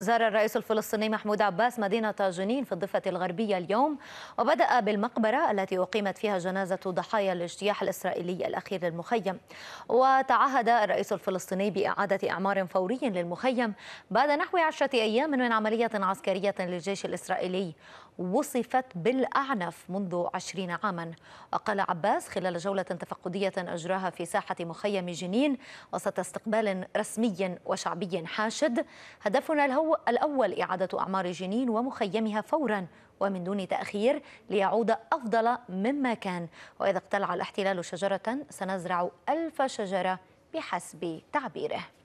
زار الرئيس الفلسطيني محمود عباس مدينة جنين في الضفة الغربية اليوم وبدأ بالمقبرة التي أقيمت فيها جنازة ضحايا الاجتياح الإسرائيلي الأخير للمخيم وتعهد الرئيس الفلسطيني بإعادة إعمار فوري للمخيم بعد نحو عشرة أيام من عملية عسكرية للجيش الإسرائيلي وصفت بالأعنف منذ عشرين عاما وقال عباس خلال جولة تفقدية أجراها في ساحة مخيم جنين وسط استقبال رسمي وشعبي حاشد هدفنا الهو الأول إعادة أعمار جنين ومخيمها فورا ومن دون تأخير ليعود أفضل مما كان وإذا اقتلع الاحتلال شجرة سنزرع ألف شجرة بحسب تعبيره